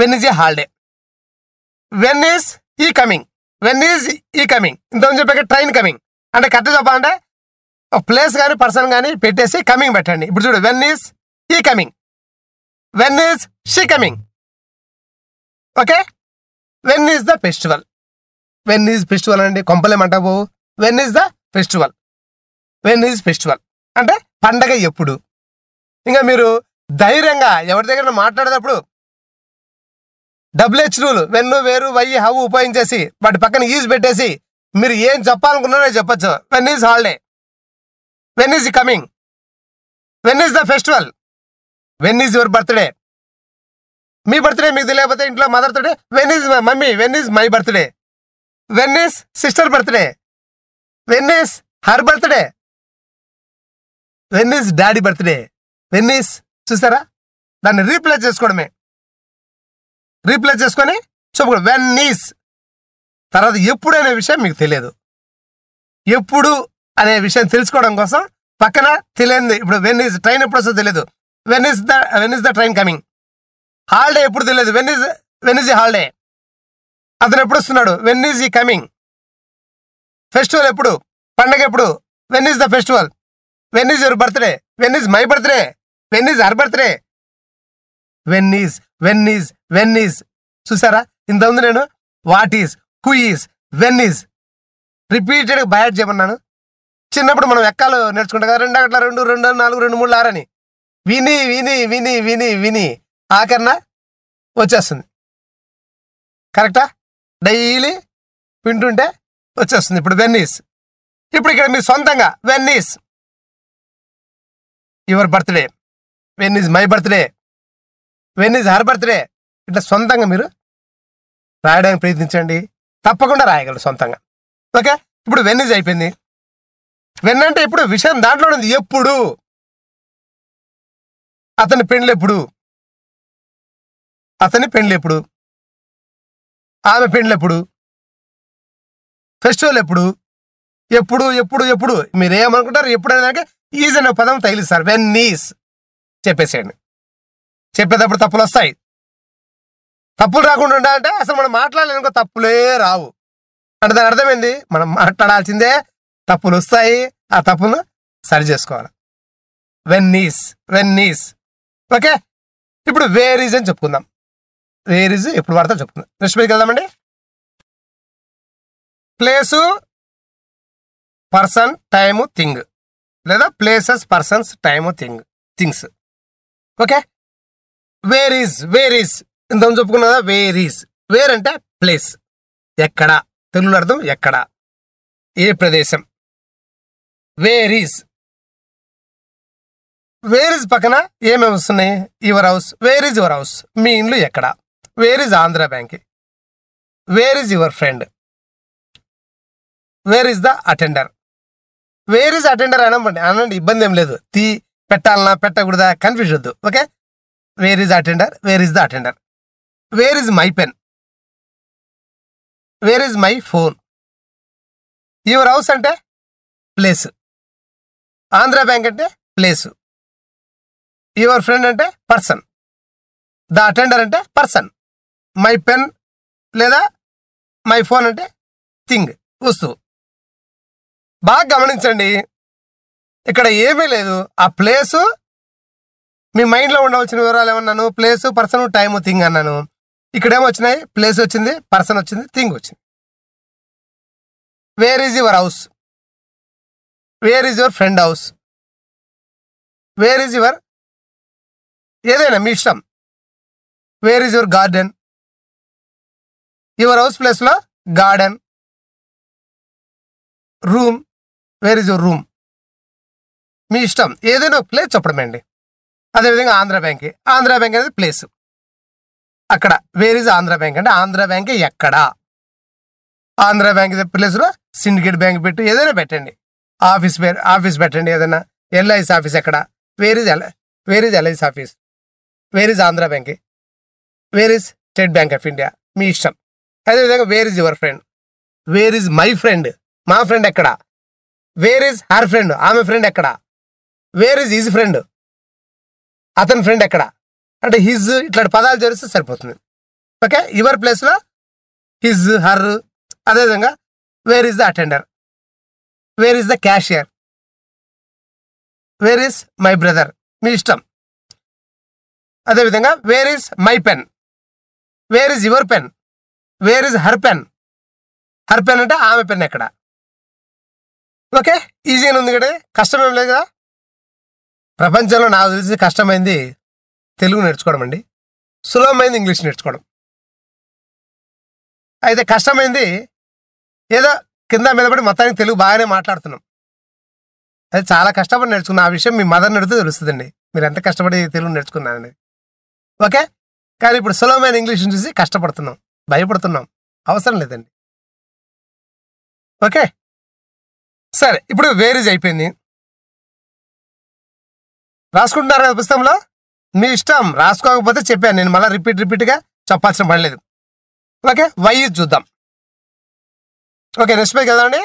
when is a holiday when is he coming when is he coming ఇంతకుముందు చెప్పాక ట్రైన్ కమింగ్ అంటే కరెక్ట్ చెప్పాలంటే ప్లేస్ కానీ పర్సన్ కానీ పెట్టేసి కమింగ్ పెట్టండి ఇప్పుడు చూడు when is he coming when is she coming okay when is the festival when is festival అండి కొంపలేమంటావు when is the festival when is festival అంటే పండగ ఎప్పుడు ఇంకా మీరు ధైర్యంగా ఎవరి దగ్గర మాట్లాడేటప్పుడు డబ్ల్యూహెచ్ రూల్ వెన్ను వేరు వై హవ్ ఉపయోగించేసి వాటి పక్కన ఈజ్ పెట్టేసి మీరు ఏం చెప్పాలనుకున్నారో చెప్పచ్చు when is holiday when is coming when is the festival when is your birthday మీ బర్త్డే మీకు తెలియకపోతే ఇంట్లో మదర్ తోడే when is mummy when is my birthday when is sister birthday when is her birthday when is daddy birthday when is చూసారా దాన్ని replace చేసుకోవడమే replace చేసుకొని చెప్పుకోండి వెన్ ఈస్ తర్వాత ఎప్పుడు అనే విషయం మీకు తెలియదు ఎప్పుడు అనే విషయం తెలుసుకోవడం కోసం పక్కన తెలియదు ఇప్పుడు వెన్ ఈజ్ ట్రైన్ ఎప్పుడు వస్తుందో తెలియదు when the when is the train coming holiday ఎప్పుడు తెలియదు when is when he holiday అతను ఎప్పుడు వస్తున్నాడు వెన్ ఈ కమింగ్ ఫెస్టివల్ ఎప్పుడు పండగ ఎప్పుడు when the festival when is your birthday when is my birthday when is her birthday when is when is when is చూసారా ఇంత ఉంది నేను what is who is when is రిపీటెడ్గా బయట చేయమన్నాను చిన్నప్పుడు మనం ఎక్కాలు నేర్చుకుంటాం కదా రెండు అట్లా రెండు రెండు నాలుగు రెండు మూడు ఆరని విని విని విని విని విని ఆఖరణ వచ్చేస్తుంది కరెక్టా డైలీ వింటుంటే వచ్చేస్తుంది ఇప్పుడు వెన్నీస్ ఇప్పుడు ఇక్కడ మీరు సొంతంగా when is your birthday when is my birthday when is her birthday ఇట్లా సొంతంగా మీరు రాయడానికి ప్రయత్నించండి తప్పకుండా రాయగలరు సొంతంగా ఓకే ఇప్పుడు వెన్ ఈజ్ అయిపోయింది వెన్ అంటే ఇప్పుడు విషయం దాంట్లో ఉంది ఎప్పుడు అతని పెండ్లు ఎప్పుడు అతని పెండ్లు ఎప్పుడు ఆమె పెండ్లు ఎప్పుడు ఫెస్టివల్ ఎప్పుడు ఎప్పుడు ఎప్పుడు ఎప్పుడు మీరు ఏమనుకుంటారు ఎప్పుడైనా ఈజ్ అనే పదం తగిలి సార్ వెన్ నీస్ చెప్పేసేయండి చెప్పేటప్పుడు తప్పులు వస్తాయి తప్పులు రాకుండా ఉండాలంటే అసలు మనం మాట్లాడలేనుకో తప్పులే రావు అంటే దాని అర్థమైంది మనం మాట్లాడాల్సిందే తప్పులు వస్తాయి ఆ తప్పును సరి చేసుకోవాలి when is when is okay ఇప్పుడు వేర్ ఈజ్ అని చెప్పుకుందాం వేర్ ఈజ్ ఎప్పుడు వాడతా చెప్పుకుందాం నెక్స్ట్ మీదకి వెళ్దామండి ప్లేసు పర్సన్ టైము థింగ్ లేదా places persons time thing things okay where is where is ఇంత చెప్పుకున్నా కదా వేర్ ఈజ్ వేర్ అంటే ప్లేస్ ఎక్కడ తెలుగులో అర్థం ఎక్కడ ఏ ప్రదేశం వేర్ ఈజ్ వేర్ ఇస్ పక్కన ఏమేమి వస్తున్నాయి your house where is your house మీ ఇండ్లు ఎక్కడ where is Andhra Bank where is your friend where is the attender where is attender అనమండి అనండి ఇబ్బంది ఏం లేదు తీ పెట్టాలనా పెట్టకూడదా కన్ఫ్యూజ్ వద్దు okay where is attender where is the attender where is my pen where is my phone your house అంటే ప్లేస్ ఆంధ్ర బ్యాంక్ అంటే ప్లేస్ యువర్ ఫ్రెండ్ అంటే పర్సన్ ద అటెండర్ అంటే పర్సన్ మై పెన్ లేదా మై ఫోన్ అంటే thing వస్తువు బాగా గమనించండి ఇక్కడ ఏమీ లేదు ఆ ప్లేసు మీ మైండ్లో ఉండవలసిన వివరాలు ఏమన్నాను ప్లేసు పర్సన్ టైము థింగ్ అన్నాను ఇక్కడ వచ్చినాయి ప్లేస్ వచ్చింది పర్సన్ వచ్చింది థింగ్ వచ్చింది where is your house where is your friend house where is your ఏదైనా మీ ఇష్టం where is your garden your house ప్లేస్లో garden room where is your room మీ ఇష్టం ఏదైనా ఒక ప్లేస్ చెప్పడమేండి అదేవిధంగా ఆంధ్ర బ్యాంక్ ఆంధ్ర బ్యాంక్ అనేది ప్లేస్ అక్కడ వేర్ ఇస్ ఆంధ్ర బ్యాంక్ అంటే ఆంధ్ర బ్యాంక్ ఎక్కడ ఆంధ్ర బ్యాంక్ ప్లేస్లో సిండికేట్ బ్యాంక్ పెట్టి ఏదైనా పెట్టండి ఆఫీస్ ఆఫీస్ పెట్టండి ఏదైనా ఎల్ఐసి ఆఫీస్ ఎక్కడ where is L where is LIC office where is Andhra Bank where is State Bank of India మీ ఇష్టం అదేవిధంగా where is your friend where is my friend మా ఫ్రెండ్ ఎక్కడ వేర్ ఇస్ హర్ ఫ్రెండ్ ఆమె friend ఎక్కడ where is is friend అతని friend ఎక్కడ అంటే హిజ్ ఇట్లాంటి పదాలు చేరిస్తే సరిపోతుంది ఓకే యువర్ ప్లేస్లో హిజ్ హర్ అదేవిధంగా where is the attender where is the cashier where is my brother మీ ఇష్టం అదేవిధంగా where is my pen where is your pen where is her pen her pen అంటే ఆమె పెన్ ఎక్కడ ఓకే ఈజీగానే ఉంది కదా కష్టమేం లేదు కదా ప్రపంచంలో నాకు తెలిసి కష్టమైంది తెలుగు నేర్చుకోవడం అండి సులభమైంది ఇంగ్లీష్ నేర్చుకోవడం అయితే కష్టమైంది ఏదో కింద మీదపడి మొత్తానికి తెలుగు బాగానే మాట్లాడుతున్నాం అది చాలా కష్టపడి నేర్చుకున్నాను ఆ విషయం మీ మదర్ని అడిగితే తెలుస్తుందండి మీరు ఎంత కష్టపడి తెలుగు నేర్చుకున్నారనేది ఓకే కానీ ఇప్పుడు సులభమైన ఇంగ్లీష్ చూసి కష్టపడుతున్నాం భయపడుతున్నాం అవసరం లేదండి ఓకే సరే ఇప్పుడు వేరేజ్ అయిపోయింది రాసుకుంటున్నారు కదా పుస్తకంలో మీ ఇష్టం రాసుకోకపోతే చెప్పాను నేను మళ్ళీ రిపీట్ రిపీట్గా చెప్పాల్సిన పడలేదు ఓకే వై చూద్దాం ఓకే నెక్స్ట్ కదా అండి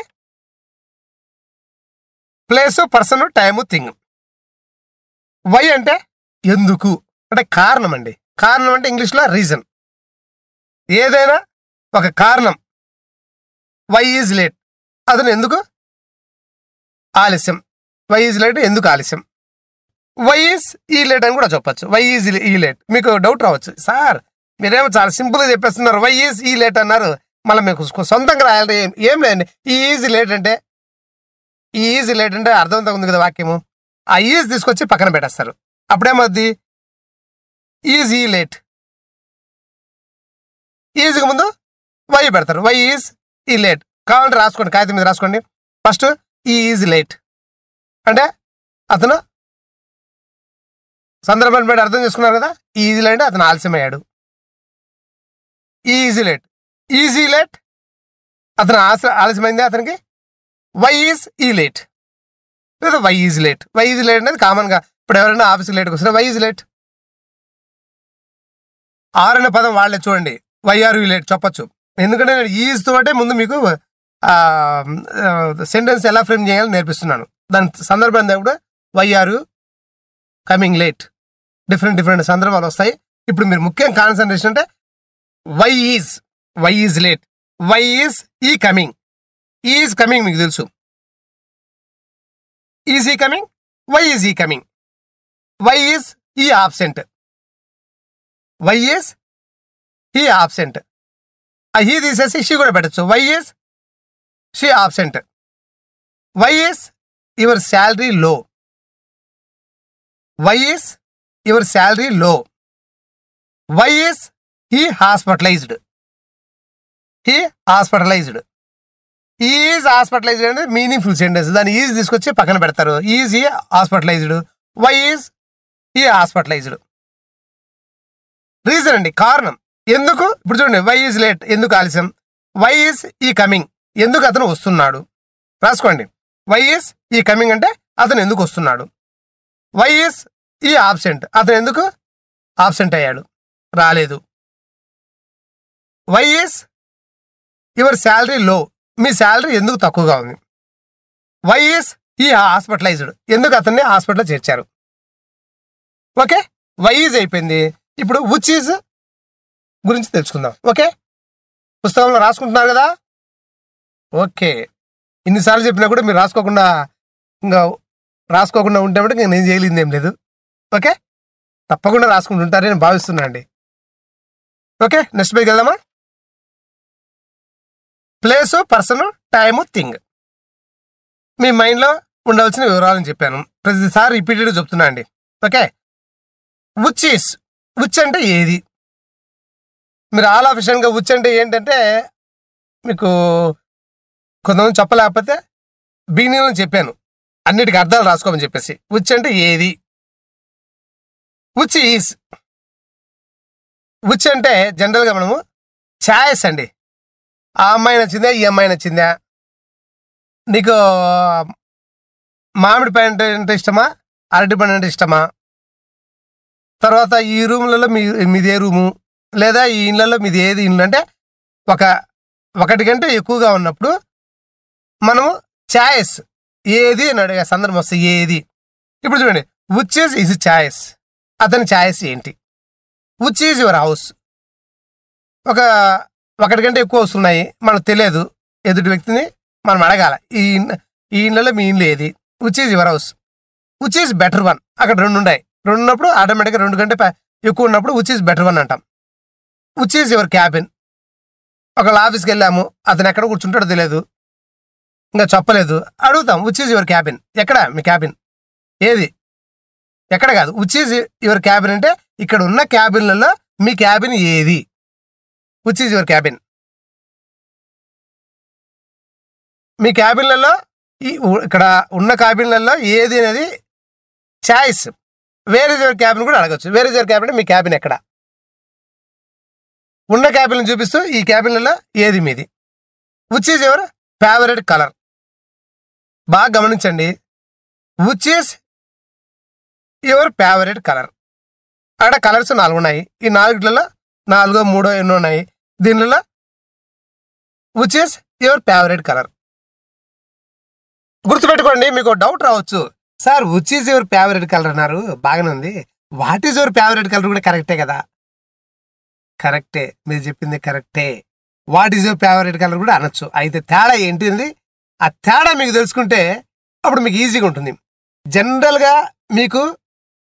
place person time thing why అంటే ఎందుకు అంటే కారణం అండి కారణం అంటే ఇంగ్లీష్లో రీజన్ ఏదైనా ఒక కారణం వై ఈజ్ లేట్ అతను ఎందుకు ఆలస్యం వై ఈజ్ లేట్ ఎందుకు ఆలస్యం వై ఈజ్ ఈ లేట్ అని కూడా చెప్పచ్చు వై ఈజ్ ఈ లేట్ మీకు డౌట్ రావచ్చు సార్ మీరేమో చాలా సింపుల్గా చెప్పేస్తున్నారు వై ఈజ్ ఈ లేట్ అన్నారు మళ్ళీ మీకు సొంతంగా రాయాలి ఏం లేదండి ఈ ఈజ్ లేట్ అంటే ఈ ఈజ్ లేట్ అంటే అర్థం ఉంది కదా వాక్యము ఆ ఈజ్ తీసుకొచ్చి పక్కన పెట్టేస్తారు అప్పుడేమద్ది ఈజ్ ఈ లేట్ ఈజీగా ముందు వై పెడతారు వై ఈజ్ ఈ లేట్ కావాలంటే రాసుకోండి కాగితం మీద రాసుకోండి ఫస్ట్ ఈజ్ లేట్ అంటే అతను సందర్భాన్ని బట్టి అర్థం చేసుకున్నారు కదా ఈజీ లేట్ అతను ఆలస్యమయ్యాడు ఈజీ లేట్ ఈజీ లేట్ అతను ఆలస్యమైంది అతనికి వై ఈజ్ ఈ లేట్ లేదా why is late why is late అనేది కామన్గా ఇప్పుడు ఎవరైనా ఆఫీస్కి లేట్కి వస్తారా వై ఈజ్ లేట్ ఆరు అనే పదం వాళ్ళే చూడండి వైఆర్ లేట్ చెప్పచ్చు ఎందుకంటే ఈజ్ తోటే ముందు మీకు సెంటెన్స్ ఎలా ఫ్రేమ్ చేయాలో నేర్పిస్తున్నాను దాని సందర్భం కూడా why are coming late different different సందర్భాలు వస్తాయి ఇప్పుడు మీరు ముఖ్యం కాన్సన్ట్రేషన్ అంటే why is why is late why is he coming is coming మీకు తెలుసు is he coming why is he coming why is he absent why is he absent ఆ he తీసేసి ఇష్యూ కూడా పెట్టచ్చు why is she absent why is your salary low why is your salary low why is he hospitalized he hospitalised is hospitalized అనేది meaningful sentence దాన్ని is తీసుకొచ్చి పక్కన పెడతారు is he hospitalized why is he hospitalized reason అండి కారణం ఎందుకు ఇప్పుడు చూడండి వై ఈజ్ లేట్ ఎందుకు ఆలస్యం వై ఈజ్ ఈ కమింగ్ ఎందుకు అతను వస్తున్నాడు రాసుకోండి వైఎస్ ఈ కమింగ్ అంటే అతను ఎందుకు వస్తున్నాడు వైఎస్ ఈ ఆబ్సెంట్ అతను ఎందుకు ఆబ్సెంట్ అయ్యాడు రాలేదు వైఎస్ యువర్ శాలరీ లో మీ శాలరీ ఎందుకు తక్కువగా ఉంది వైఎస్ ఈ హాస్పిటలైజ్డ్ ఎందుకు అతన్ని హాస్పిటల్లో చేర్చారు ఓకే వై ఈజ్ అయిపోయింది ఇప్పుడు ఉచ్ ఈజ్ గురించి తెలుసుకుందాం ఓకే పుస్తకంలో రాసుకుంటున్నారు కదా ఓకే ఇన్నిసార్లు చెప్పినా కూడా మీరు రాసుకోకుండా ఇంకా రాసుకోకుండా ఉంటే ఇంకా నేను చేయలేదు ఏం లేదు ఓకే తప్పకుండా రాసుకుంటుంటారని నేను భావిస్తున్నా అండి ఓకే నెక్స్ట్ పైకి వెళ్దామా ప్లేసు పర్సన్ టైము థింగ్ మీ మైండ్లో ఉండవలసిన వివరాలని చెప్పాను ప్రతిసారి రిపీటెడ్గా చెప్తున్నా అండి ఓకే ఉచ్ ఇస్ ఉచ్ అంటే ఏది మీరు ఆల్ ఆఫిషియన్గా ఉచ్ అంటే ఏంటంటే మీకు కొంతమంది చెప్పలేకపోతే బిగినింగ్లో చెప్పాను అన్నిటికీ అర్థాలు రాసుకోమని చెప్పేసి ఉచ్ అంటే ఏది ఉచ్ ఈజ్ ఉచ్ అంటే జనరల్గా మనము ఛాయస్ అండి ఆ అమ్మాయి నచ్చిందా ఈ అమ్మాయి నచ్చిందా నీకు మామిడి పండు అంటే ఇష్టమా అరటి పండు అంటే ఇష్టమా తర్వాత ఈ రూమ్లలో మీ మీది ఏ రూము లేదా ఈ ఇళ్ళల్లో మీది ఏది ఇండ్లు అంటే ఒక ఒకటి కంటే ఎక్కువగా ఉన్నప్పుడు మనము ఛాయిస్ ఏది అని అడిగే సందర్భం వస్తే ఏది ఇప్పుడు చూడండి విచ్ ఈజ్ ఇస్ ఛాయిస్ అతని ఛాయిస్ ఏంటి విచ్ ఈజ్ యువర్ హౌస్ ఒక ఒకటి కంటే ఎక్కువ వస్తున్నాయి మనకు తెలియదు ఎదుటి వ్యక్తిని మనం అడగాల ఈ ఈ ఇండ్లలో మీ ఇండ్లు ఏది which is your house which is better one అక్కడ రెండు ఉన్నాయి రెండు ఉన్నప్పుడు ఆటోమేటిక్గా రెండు కంటే ఎక్కువ ఉన్నప్పుడు విచ్ ఈజ్ బెటర్ వన్ అంటాం విచ్ ఈజ్ యువర్ క్యాబిన్ ఒకళ్ళ ఆఫీస్కి వెళ్ళాము అతను ఎక్కడ కూర్చుంటాడో తెలియదు ఇంకా చెప్పలేదు అడుగుతాం విచ్ ఈజ్ యువర్ క్యాబిన్ ఎక్కడ మీ క్యాబిన్ ఏది ఎక్కడ కాదు విచ్ ఈజ్ యువర్ క్యాబిన్ అంటే ఇక్కడ ఉన్న క్యాబిన్లలో మీ క్యాబిన్ ఏది విచ్ ఈజ్ యువర్ క్యాబిన్ మీ క్యాబిన్లలో ఈ ఇక్కడ ఉన్న క్యాబిన్లలో ఏది అనేది చాయిస్ వేరే యువర్ క్యాబిన్ కూడా అడగచ్చు వేరే యువర్ క్యాబిన్ మీ క్యాబిన్ ఎక్కడ ఉన్న క్యాబిన్ చూపిస్తూ ఈ క్యాబిన్లలో ఏది మీది విచ్ ఈజ్ ఎవరు ఫేవరెట్ కలర్ బాగా గమనించండి which is your favourite colour అక్కడ కలర్స్ నాలుగు ఉన్నాయి ఈ నాలుగులలో నాలుగో మూడో ఎన్నో ఉన్నాయి దీనిలో which is your favourite colour గుర్తుపెట్టుకోండి మీకు డౌట్ రావచ్చు sir which is your favourite colour అన్నారు బాగానే ఉంది what is your favourite colour కూడా కరెక్టే కదా కరెక్టే మీరు చెప్పింది కరెక్టే what is your favourite colour కూడా అనొచ్చు అయితే తేడా ఏంటిది ఆ తేడా మీకు తెలుసుకుంటే అప్పుడు మీకు ఈజీగా ఉంటుంది జనరల్గా మీకు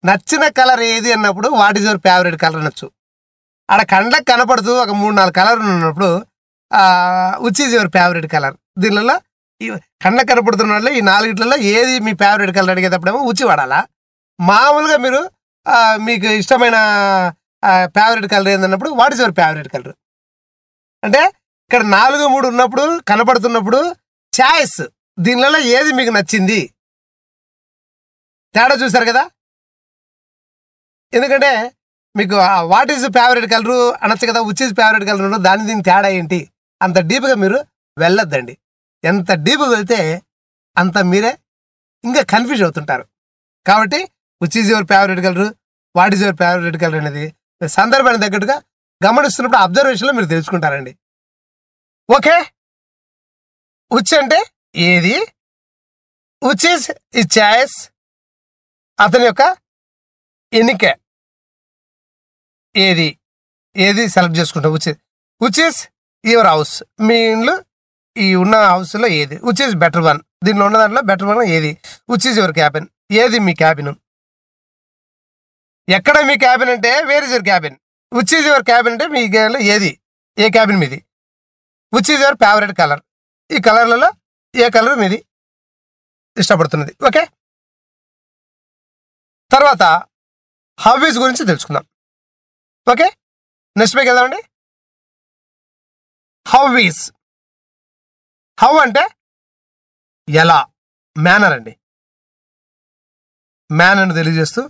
నచ్చిన కలర్ ఏది అన్నప్పుడు what is your favourite colour అనొచ్చు ఆడ కండ్లకు కనపడుతూ ఒక మూడు నాలుగు కలర్ ఉన్నప్పుడు which is your favourite colour దీనిలో ఈ కండ కనపడుతున్న వాళ్ళు ఈ నాలుగిట్లలో ఏది మీ ఫేవరెట్ కలర్ అడిగేటప్పుడేమో ఉచి వాడాలా మామూలుగా మీరు మీకు ఇష్టమైన ఫేవరెట్ కలర్ ఏందన్నప్పుడు what is your favourite colour అంటే ఇక్కడ నాలుగు మూడు ఉన్నప్పుడు కనపడుతున్నప్పుడు ఛాయిస్ దీనిలో ఏది మీకు నచ్చింది తేడా చూసారు కదా ఎందుకంటే మీకు వాట్ ఈజ్ ఫేవరెట్ కలరు అనొచ్చు కదా ఉచ్ ఈజ్ ఫేవరెట్ కలర్ దాని దీని తేడా ఏంటి అంత డీప్గా మీరు వెళ్ళొద్దండి ఎంత డీప్గా వెళ్తే అంత మీరే ఇంకా కన్ఫ్యూజ్ అవుతుంటారు కాబట్టి which is your favourite colour what is your favourite colour అనేది సందర్భానికి తగ్గట్టుగా గమనిస్తున్నప్పుడు అబ్జర్వేషన్లో మీరు తెలుసుకుంటారండి ఓకే ఉచ్ అంటే ఏది ఉచ్ ఈస్ ఈ చాయిస్ అతని యొక్క ఎన్నిక ఏది ఏది సెలెక్ట్ చేసుకుంటాం ఉచ్ ఉచ్ ఈస్ యువర్ హౌస్ మీ ఇండ్లు ఈ ఉన్న హౌస్లో ఏది ఉచ్ ఈస్ బెటర్ వన్ దీనిలో ఉన్న దాంట్లో బెటర్ వన్ ఏది ఉచ్ ఈస్ యువర్ క్యాబిన్ ఏది మీ క్యాబిన్ ఎక్కడ మీ క్యాబిన్ అంటే where is your cabin which is your cabin అంటే మీ గేర్లో ఏది ఏ క్యాబిన్ మీది which is your favourite colour ఈ కలర్లలో ఏ కలర్ మీది ఇష్టపడుతున్నది ఓకే తర్వాత హాబీస్ గురించి తెలుసుకుందాం ఓకే నెక్స్ట్ పైకి వెళ్దామండి హౌవీస్ హౌ అంటే ఎలా మేనర్ అండి మ్యాన్ అని తెలియజేస్తూ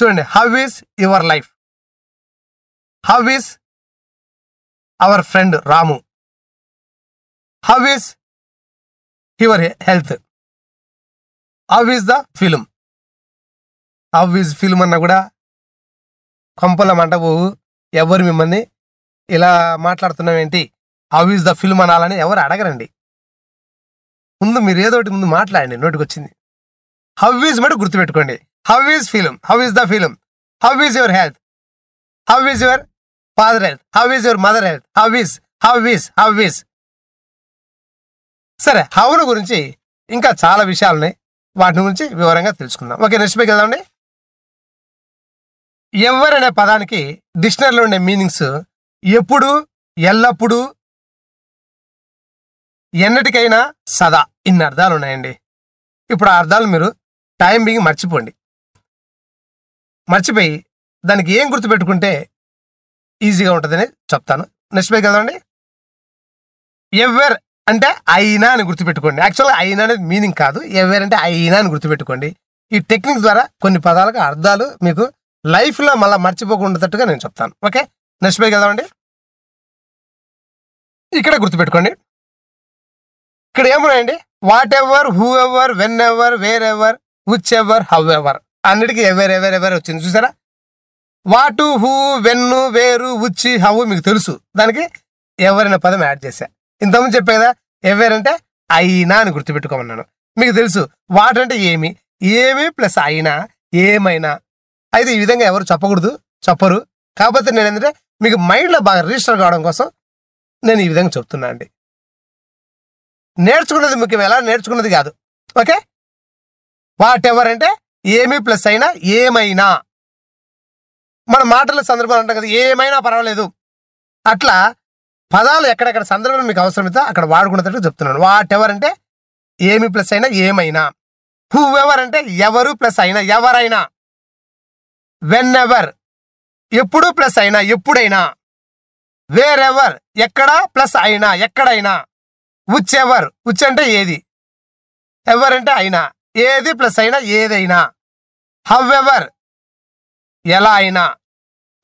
చూడండి how is your life how is our friend Ramu how is your health how is the film how is film అన్నా కూడా కొంపల మంటపోవు ఎవరు మిమ్మల్ని ఇలా మాట్లాడుతున్నాం ఏంటి హవ్ ఈజ్ ద ఫిల్మ్ అనాలని ఎవరు అడగరండి ముందు మీరు ఏదో ఒకటి ముందు మాట్లాడండి నోటికి వచ్చింది హవ్ ఈజ్ మటు గుర్తుపెట్టుకోండి how is film how is the film how is your health how is your father health how is your mother health how is how is how is సరే హౌను గురించి ఇంకా చాలా విషయాలు ఉన్నాయి వాటి గురించి వివరంగా తెలుసుకుందాం ఓకే నెక్స్ట్ పైకి వెళ్దామండి ఎవరు అనే పదానికి డిక్షనరీలో ఉండే మీనింగ్స్ ఎప్పుడు ఎల్లప్పుడూ ఎన్నటికైనా సదా ఇన్ని అర్థాలు ఉన్నాయండి ఇప్పుడు ఆ అర్థాలు మీరు టైం బింగ్ మర్చిపోండి మర్చిపోయి దానికి ఏం గుర్తుపెట్టుకుంటే ఈజీగా ఉంటుందని చెప్తాను నెక్స్ట్ పైకి కదండి ఎవర్ అంటే అయినా అని గుర్తుపెట్టుకోండి యాక్చువల్గా అయినా అనేది మీనింగ్ కాదు ఎవర్ అంటే అయినా అని గుర్తుపెట్టుకోండి ఈ టెక్నిక్ ద్వారా కొన్ని పదాలకు అర్థాలు మీకు లైఫ్లో మళ్ళీ మర్చిపోకుండాటట్టుగా నేను చెప్తాను ఓకే నెక్స్ట్ పైకి కదండి ఇక్కడ గుర్తుపెట్టుకోండి ఇక్కడ ఏమున్నాయండి whatever whoever whenever wherever whichever however అన్నిటికీ ఎవరు ఎవరు ఎవరు వచ్చింది చూసారా వాటు హూ వెన్ను వేరు ఉచ్చి హవు మీకు తెలుసు దానికి ఎవరైనా పదం యాడ్ చేశా ఇంతకుముందు చెప్పే కదా ఎవరంటే అయినా అని గుర్తుపెట్టుకోమన్నాను మీకు తెలుసు వాటంటే అంటే ఏమి ఏమి ప్లస్ అయినా ఏమైనా అయితే ఈ విధంగా ఎవరు చెప్పకూడదు చెప్పరు కాకపోతే నేను ఏంటంటే మీకు మైండ్లో బాగా రిజిస్టర్ కావడం కోసం నేను ఈ విధంగా చెప్తున్నా అండి నేర్చుకున్నది ముఖ్యం ఎలా నేర్చుకున్నది కాదు ఓకే వాటెవరంటే అంటే ఏమి ప్లస్ అయినా ఏమైనా మన మాటల సందర్భాలు అంటాం కదా ఏమైనా పర్వాలేదు అట్లా పదాలు ఎక్కడెక్కడ సందర్భం మీకు అవసరమైతే అక్కడ వాడుకున్నట్టు చెప్తున్నాను వాట్ ఎవర్ అంటే ఏమి ప్లస్ అయినా ఏమైనా హూ ఎవర్ అంటే ఎవరు ప్లస్ అయినా ఎవరైనా వెన్ ఎవర్ ఎప్పుడు ప్లస్ అయినా ఎప్పుడైనా వేర్ ఎవర్ ఎక్కడ ప్లస్ అయినా ఎక్కడైనా ఉచ్ ఎవర్ ఉచ్ అంటే ఏది ఎవరంటే అయినా ఏది ప్లస్ అయినా ఏదైనా హవ్ఎవర్ ఎలా అయినా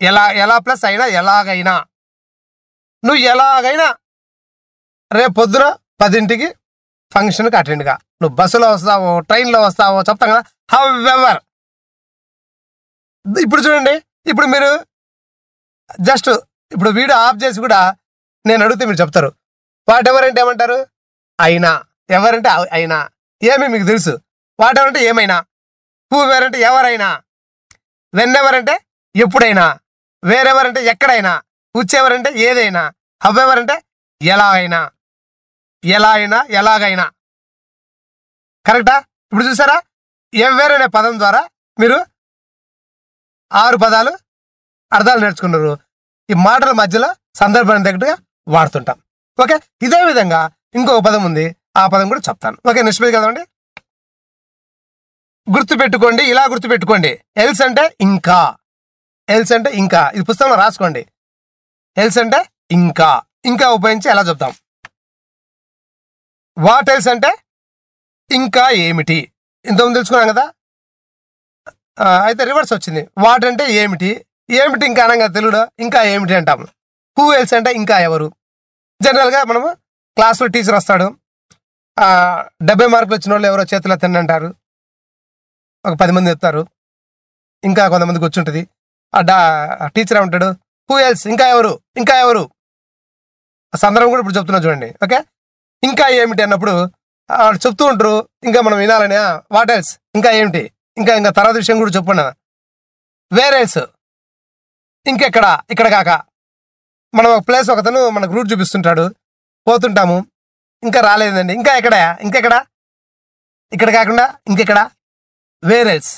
ఎలా ఎలా ప్లస్ అయినా ఎలాగైనా నువ్వు ఎలాగైనా రేపు పొద్దున పదింటికి ఫంక్షన్కి అటెండ్గా నువ్వు బస్సులో వస్తావో ట్రైన్లో వస్తావో చెప్తాం కదా హవ్ఎవర్ ఇప్పుడు చూడండి ఇప్పుడు మీరు జస్ట్ ఇప్పుడు వీడియో ఆఫ్ చేసి కూడా నేను అడిగితే మీరు చెప్తారు వాట్ ఎవరంటే అంటే ఏమంటారు అయినా ఎవరంటే అయినా ఏమి మీకు తెలుసు వాట్ ఎవరంటే ఏమైనా హూవెవర్ వేరంటే ఎవరైనా వెన్నెవరంటే ఎప్పుడైనా వేరెవరంటే ఎక్కడైనా కూర్చేవర్ ఏదైనా అవ్వెవరంటే ఎలా అయినా ఎలా అయినా ఎలాగైనా కరెక్టా ఇప్పుడు చూసారా ఎవెవర్ అనే పదం ద్వారా మీరు ఆరు పదాలు అర్థాలు నేర్చుకున్నారు ఈ మాటల మధ్యలో సందర్భానికి తగ్గట్టుగా వాడుతుంటాం ఓకే ఇదే విధంగా ఇంకో పదం ఉంది ఆ పదం కూడా చెప్తాను ఓకే నిష్పతి కదండి గుర్తుపెట్టుకోండి ఇలా గుర్తుపెట్టుకోండి ఎల్స్ అంటే ఇంకా ఎల్స్ అంటే ఇంకా ఇది పుస్తకంలో రాసుకోండి ఎల్స్ అంటే ఇంకా ఇంకా ఉపయోగించి ఎలా చెప్తాం వాట్ ఎల్స్ అంటే ఇంకా ఏమిటి ఇంతకుముందు తెలుసుకున్నాం కదా అయితే రివర్స్ వచ్చింది వాట్ అంటే ఏమిటి ఏమిటి ఇంకా అనగా తెలుగులో ఇంకా ఏమిటి అంటాం హూ ఎల్స్ అంటే ఇంకా ఎవరు జనరల్గా మనము క్లాస్లో టీచర్ వస్తాడు డెబ్బై మార్కులు వచ్చిన వాళ్ళు ఎవరో చేతిలో తిన్నంటారు ఒక పది మంది చెప్తారు ఇంకా కొంతమంది కూర్చుంటుంది ఆ డా టీచర్ ఉంటాడు హూ ఎల్స్ ఇంకా ఎవరు ఇంకా ఎవరు సందర్భం కూడా ఇప్పుడు చెప్తున్నా చూడండి ఓకే ఇంకా ఏమిటి అన్నప్పుడు వాళ్ళు చెప్తూ ఉంటారు ఇంకా మనం వినాలని వాట్ ఎల్స్ ఇంకా ఏమిటి ఇంకా ఇంకా తర్వాత విషయం కూడా చెప్పండి వేర్ ఎల్స్ ఇంకెక్కడ ఇక్కడ కాక మనం ఒక ప్లేస్ ఒకతను మనకు రూట్ చూపిస్తుంటాడు పోతుంటాము ఇంకా రాలేదండి ఇంకా ఎక్కడ ఇంకెక్కడ ఇక్కడ కాకుండా ఇంకెక్కడ వేరెల్స్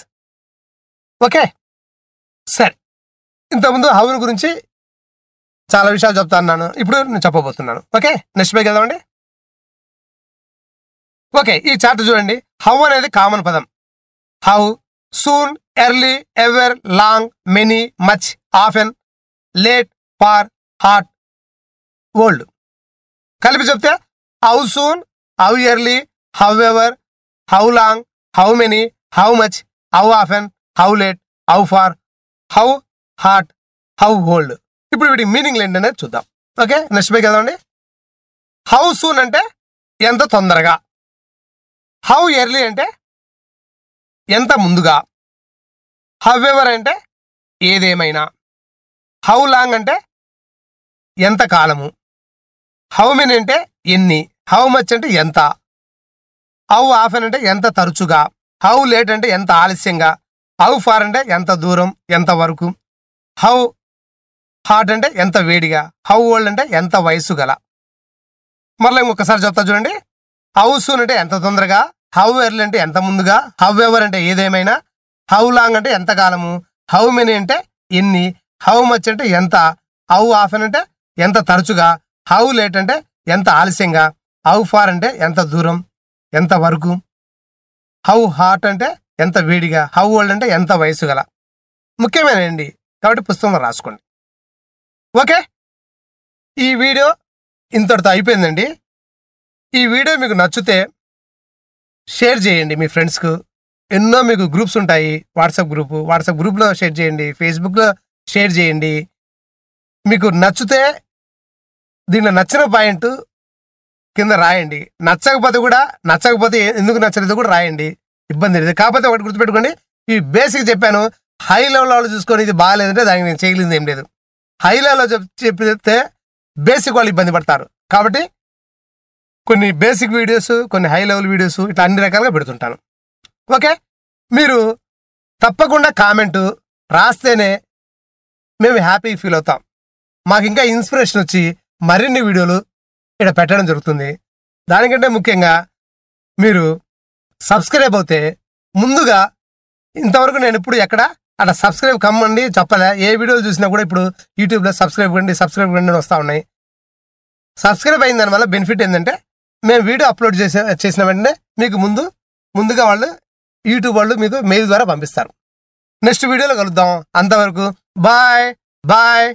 ఓకే సరే ఇంతకుముందు హౌన్ గురించి చాలా విషయాలు చెప్తా అన్నాను ఇప్పుడు నేను చెప్పబోతున్నాను ఓకే నెక్స్ట్ పైకి వెళ్దామండి ఓకే ఈ చార్ట్ చూడండి హౌ అనేది కామన్ పదం how soon early ever long many much ఎన్ లేట్ ఫార్ హాట్ ఓల్డ్ కలిపి చెప్తే how soon how early how ever how long how many how much how often how late how far how hot how old ఇప్పుడు వీటి మీనింగ్లు ఏంటనేది చూద్దాం okay next పై కదండి how soon అంటే ఎంత తొందరగా హౌ ఎర్లీ అంటే ఎంత ముందుగా హౌ ఎవర్ అంటే ఏదేమైనా హౌ లాంగ్ అంటే ఎంత కాలము హౌ మెనీ అంటే ఎన్ని హౌ మచ్ అంటే ఎంత హౌ ఆఫెన్ అంటే ఎంత తరచుగా హౌ లేట్ అంటే ఎంత ఆలస్యంగా హౌ ఫార్ అంటే ఎంత దూరం ఎంత వరకు హౌ హాట్ అంటే ఎంత వేడిగా హౌ ఓల్డ్ అంటే ఎంత వయసు గల మరలా ఇంకొకసారి చెప్తా చూడండి హౌ సూన్ అంటే ఎంత తొందరగా హౌ ఎర్లీ అంటే ఎంత ముందుగా హౌ ఎవర్ అంటే ఏదేమైనా హౌ లాంగ్ అంటే ఎంత కాలము హౌ మెనీ అంటే ఎన్ని హౌ మచ్ అంటే ఎంత హౌ ఆఫెన్ అంటే ఎంత తరచుగా హౌ లేట్ అంటే ఎంత ఆలస్యంగా హౌ ఫార్ అంటే ఎంత దూరం ఎంత వరకు హౌ హాట్ అంటే ఎంత వేడిగా హౌ ఓల్డ్ అంటే ఎంత వయసు గల ముఖ్యమైనండి కాబట్టి పుస్తకంలో రాసుకోండి ఓకే ఈ వీడియో ఇంతటితో అయిపోయిందండి ఈ వీడియో మీకు నచ్చితే షేర్ చేయండి మీ ఫ్రెండ్స్కు ఎన్నో మీకు గ్రూప్స్ ఉంటాయి వాట్సాప్ గ్రూప్ వాట్సాప్ గ్రూప్లో షేర్ చేయండి ఫేస్బుక్లో షేర్ చేయండి మీకు నచ్చితే దీనిలో నచ్చిన పాయింట్ కింద రాయండి నచ్చకపోతే కూడా నచ్చకపోతే ఎందుకు నచ్చలేదు కూడా రాయండి ఇబ్బంది లేదు కాకపోతే ఒకటి గుర్తుపెట్టుకోండి ఈ బేసిక్ చెప్పాను హై లెవెల్లో చూసుకొని ఇది బాగాలేదంటే దానికి నేను చేయలేదు ఏం లేదు హై లెవెల్లో చెప్పి చెప్తే బేసిక్ వాళ్ళు ఇబ్బంది పడతారు కాబట్టి కొన్ని బేసిక్ వీడియోస్ కొన్ని హై లెవెల్ వీడియోస్ ఇట్లా అన్ని రకాలుగా పెడుతుంటాను ఓకే మీరు తప్పకుండా కామెంటు రాస్తేనే మేము హ్యాపీ ఫీల్ అవుతాం మాకు ఇంకా ఇన్స్పిరేషన్ వచ్చి మరిన్ని వీడియోలు ఇక్కడ పెట్టడం జరుగుతుంది దానికంటే ముఖ్యంగా మీరు సబ్స్క్రైబ్ అవుతే ముందుగా ఇంతవరకు నేను ఇప్పుడు ఎక్కడ అట్లా సబ్స్క్రైబ్ కమ్మండి చెప్పలే ఏ వీడియోలు చూసినా కూడా ఇప్పుడు యూట్యూబ్లో సబ్స్క్రైబ్ కండి సబ్స్క్రైబ్ కండి అని వస్తూ ఉన్నాయి సబ్స్క్రైబ్ అయిన దానివల్ల బెనిఫిట్ ఏంటంటే మేము వీడియో అప్లోడ్ చేసే చేసిన వెంటనే మీకు ముందు ముందుగా వాళ్ళు యూట్యూబ్ వాళ్ళు మీకు మెయిల్ ద్వారా పంపిస్తారు నెక్స్ట్ వీడియోలో కలుద్దాం అంతవరకు బాయ్ బాయ్